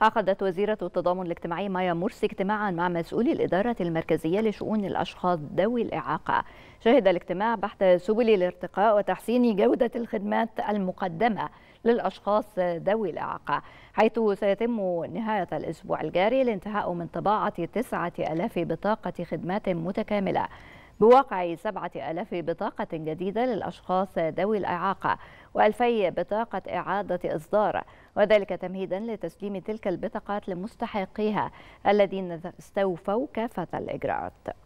عقدت وزيرة التضامن الاجتماعي مايا مرسي اجتماعا مع مسؤولي الإدارة المركزية لشؤون الأشخاص ذوي الإعاقة شهد الاجتماع بحث سبل الارتقاء وتحسين جودة الخدمات المقدمة للأشخاص ذوي الإعاقة حيث سيتم نهاية الأسبوع الجاري الانتهاء من طباعة 9000 بطاقة خدمات متكاملة بواقع 7000 بطاقة جديدة للأشخاص ذوي الإعاقة وألفي بطاقة إعادة إصدار وذلك تمهيدا لتسليم تلك البطاقات لمستحقيها الذين استوفوا كافة الإجراءات